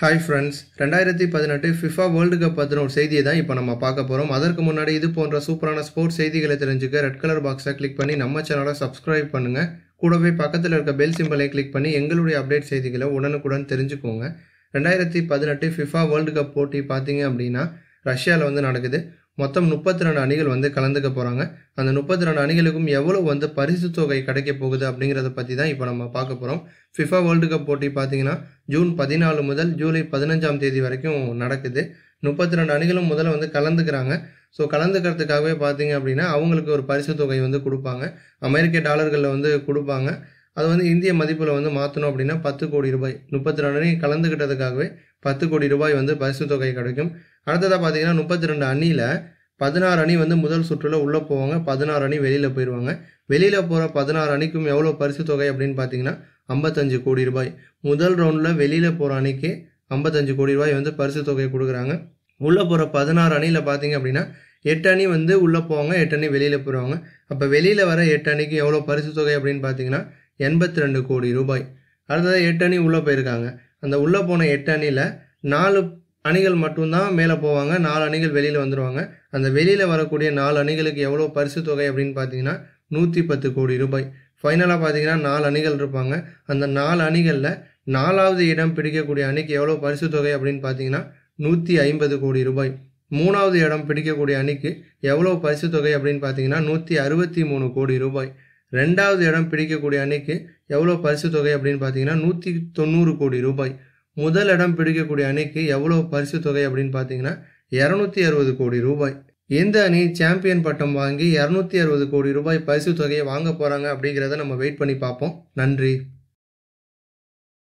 hi friends ரெண்டாயிரத்தி பதினெட்டு FIFA world cup பற்றின ஒரு செய்தியை தான் இப்போ நம்ம பார்க்க போகிறோம் அதற்கு முன்னாடி இது போன்ற சூப்பரான ஸ்போர்ட்ஸ் செய்திகளை தெரிஞ்சுக்க ரெட் கலர் பாக்ஸை கிளிக் பண்ணி நம்ம சேனலை சப்ஸ்கிரைப் பண்ணுங்கள் கூடவே பக்கத்தில் இருக்க பெல் சிம்பிளை கிளிக் பண்ணி எங்களுடைய அப்டேட் செய்திகளை உடனுக்குடன் தெரிஞ்சுக்கோங்க ரெண்டாயிரத்தி பதினெட்டு ஃபிஃபா வேர்ல்டு கப் போட்டி பார்த்தீங்க அப்படின்னா ரஷ்யாவில் வந்து நடக்குது மொத்தம் முப்பத்தி ரெண்டு அணிகள் வந்து கலந்துக்க போகிறாங்க அந்த முப்பத்தி ரெண்டு அணிகளுக்கும் எவ்வளோ வந்து பரிசு தொகை கிடைக்க போகுது அப்படிங்கிறத பற்றி தான் இப்போ நம்ம பார்க்க போகிறோம் ஃபிஃபா வேர்ல்டு கப் போட்டி பார்த்தீங்கன்னா ஜூன் பதினாலு முதல் ஜூலை பதினஞ்சாம் தேதி வரைக்கும் நடக்குது முப்பத்தி ரெண்டு அணிகளும் முதல்ல வந்து கலந்துக்கிறாங்க ஸோ கலந்துக்கிறதுக்காகவே பார்த்தீங்க அப்படின்னா அவங்களுக்கு ஒரு பரிசு தொகை வந்து கொடுப்பாங்க அமெரிக்க டாலர்களில் வந்து கொடுப்பாங்க அது வந்து இந்திய மதிப்பில் வந்து மாற்றணும் அப்படின்னா பத்து கோடி ரூபாய் முப்பத்தி ரெண்டு அணி கலந்துக்கிட்டதுக்காகவே பத்து கோடி ரூபாய் வந்து பரிசு தொகை கிடைக்கும் அடுத்ததாக பார்த்தீங்கன்னா முப்பத்தி ரெண்டு அணியில் பதினாறு அணி வந்து முதல் சுற்றுல உள்ளே போவாங்க பதினாறு அணி வெளியில் போயிடுவாங்க வெளியில் போகிற பதினாறு அணிக்கும் எவ்வளோ பரிசு தொகை அப்படின்னு பார்த்தீங்கன்னா ஐம்பத்தஞ்சு கோடி ரூபாய் முதல் ரவுண்டில் வெளியில் போகிற அணிக்கு ஐம்பத்தஞ்சு கோடி ரூபாய் வந்து பரிசு தொகை கொடுக்குறாங்க உள்ளே போகிற பதினாறு அணியில் பார்த்தீங்க அப்படின்னா எட்டு அணி வந்து உள்ளே போவாங்க எட்டு அணி வெளியில் போயிடுவாங்க அப்போ வெளியில் வர எட்டு அணிக்கு எவ்வளோ பரிசு தொகை அப்படின்னு பார்த்தீங்கன்னா எண்பத்தி ரெண்டு கோடி ரூபாய் அடுத்ததாக எட்டு அணி உள்ளே போயிருக்காங்க அந்த உள்ளே போன எட்டு அணியில் நாலு அணிகள் மட்டும்தான் மேலே போவாங்க நாலு அணிகள் வெளியில் வந்துடுவாங்க அந்த வெளியில் வரக்கூடிய நாலு அணிகளுக்கு எவ்வளோ பரிசு தொகை அப்படின்னு பார்த்தீங்கன்னா நூற்றி பத்து கோடி ரூபாய் ஃபைனலாக பார்த்தீங்கன்னா நாலு அணிகள் இருப்பாங்க அந்த நாலு அணிகளில் நாலாவது இடம் பிடிக்கக்கூடிய அணிக்கு எவ்வளோ பரிசு தொகை அப்படின்னு பார்த்தீங்கன்னா நூற்றி ஐம்பது கோடி ரூபாய் மூணாவது இடம் பிடிக்கக்கூடிய அணிக்கு எவ்வளோ பரிசு தொகை அப்படின்னு பார்த்தீங்கன்னா நூற்றி அறுபத்தி மூணு கோடி ரூபாய் ரெண்டாவது இடம் பிடிக்கக்கூடிய அணிக்கு எவ்வளோ பரிசு தொகை அப்படின்னு பார்த்தீங்கன்னா நூற்றி தொண்ணூறு கோடி ரூபாய் முதல் இடம் பிடிக்கக்கூடிய அணிக்கு எவ்வளோ பரிசு தொகை அப்படின்னு பார்த்தீங்கன்னா இரநூத்தி அறுபது கோடி ரூபாய் எந்த அணி சாம்பியன் பட்டம் வாங்கி இரநூத்தி அறுபது கோடி ரூபாய் பரிசு தொகையை வாங்க போகிறாங்க அப்படிங்கிறத நம்ம வெயிட் பண்ணி பார்ப்போம் நன்றி